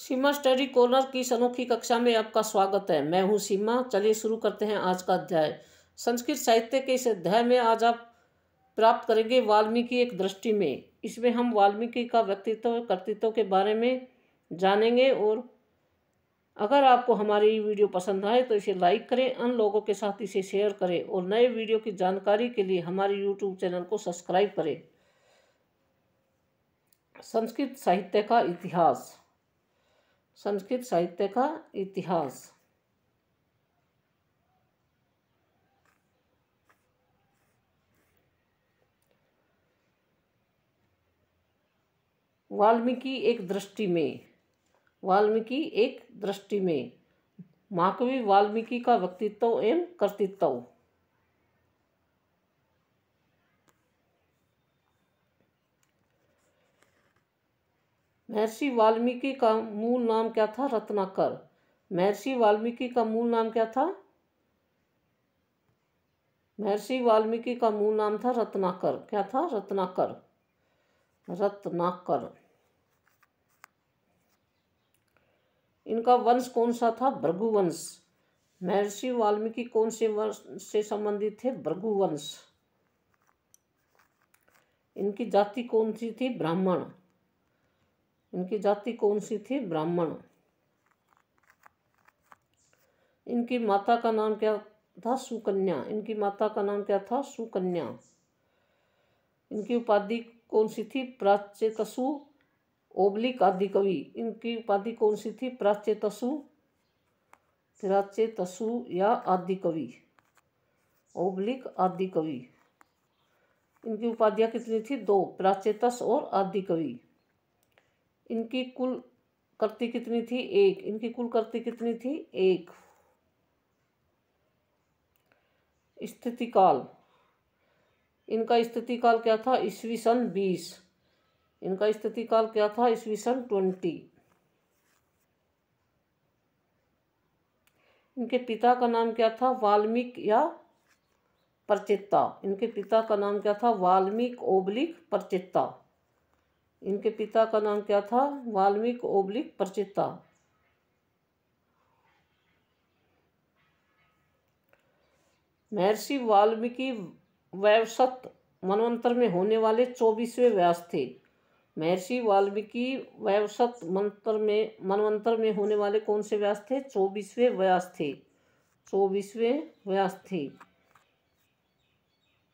सीमा study corner की अनोखी कक्षा में आपका स्वागत है मैं हूँ सीमा चलिए शुरू करते हैं आज का अध्याय संस्कृत साहित्य के इस अध्याय में आज आप प्राप्त करेंगे वाल्मीकि एक दृष्टि में इसमें हम वाल्मीकि का व्यक्तित्व कर्तित्व के बारे में जानेंगे और अगर आपको हमारी वीडियो पसंद आए तो इसे लाइक करें अन्य लोगों के साथ इसे शेयर करें और नए वीडियो की जानकारी के लिए हमारे यूट्यूब चैनल को सब्सक्राइब करें संस्कृत साहित्य का इतिहास संस्कृत साहित्य का इतिहास वाल्मीकि एक दृष्टि में वाल्मीकि एक दृष्टि में महाकवि वाल्मीकि का व्यक्तित्व एवं कर्तित्व महर्षि वाल्मीकि का मूल नाम क्या था रत्नाकर महर्षि वाल्मीकि का मूल नाम क्या था महर्षि वाल्मीकि का मूल नाम था रत्नाकर क्या था रत्नाकर रत्नाकर इनका वंश कौन सा था भृगुवंश महर्षि वाल्मीकि कौन से वंश से संबंधित थे भृगुवंश इनकी जाति कौन सी थी ब्राह्मण इनकी जाति कौन सी थी ब्राह्मण इनकी माता का नाम क्या था सुकन्या इनकी माता का नाम क्या था सुकन्या इनकी उपाधि कौन सी थी प्राच्यतसु ओब्लिक आदि कवि इनकी उपाधि कौन सी थी प्राच्यतसु प्राच्यतसु या आदि कवि ओब्लिक आदि कवि इनकी उपाधियाँ कितनी थी दो प्राच्यतस और आदि कवि इनकी कुल करती कितनी थी एक इनकी कुल करती कितनी थी एक स्थितिकाल इनका स्थितिकाल क्या था ईस्वी सन बीस इनका स्थिति काल क्या था ईस्वी सन ट्वेंटी इनके पिता का नाम क्या था वाल्मीक या परचित्ता इनके पिता का नाम क्या था वाल्मीक ओब्लिक परचित्ता इनके पिता का नाम क्या था वाल्मीकि ओब्लिक प्रचिता महर्षि वाल्मीकि वैवसत मनवंतर में होने वाले चौबीसवें व्यास थे महर्षि वाल्मीकि वैवसत मंत्र में मनवंतर में होने वाले कौन से व्यास थे चौबीसवें व्यास थे चौबीसवें व्यास थे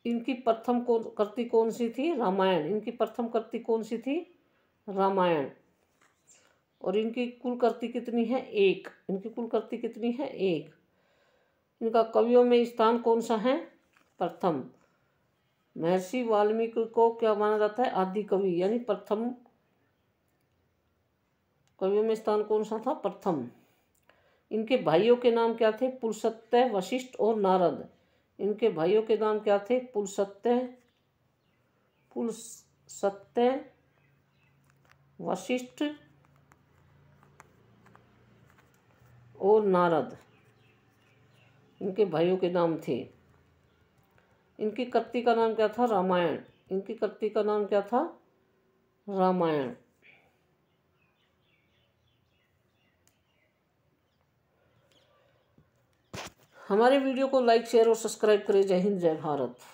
इनकी प्रथम कौन कृति कौन सी थी रामायण इनकी प्रथम कृति कौन सी थी रामायण और इनकी कुल कृति कितनी है एक इनकी कुल कृति कितनी है एक इनका कवियों में स्थान कौन सा है प्रथम महर्षि वाल्मीकि को क्या माना जाता है आदि कवि यानी प्रथम कवियों में स्थान कौन सा था प्रथम इनके भाइयों के नाम क्या थे पुरुषत्य वशिष्ठ और नारद इनके भाइयों के नाम क्या थे पुल सत्य पुल सत्य वशिष्ठ और नारद इनके भाइयों के नाम थे इनकी कृति का नाम क्या था रामायण इनकी कृति का नाम क्या था रामायण हमारे वीडियो को लाइक शेयर और सब्सक्राइब करें जय हिंद जय भारत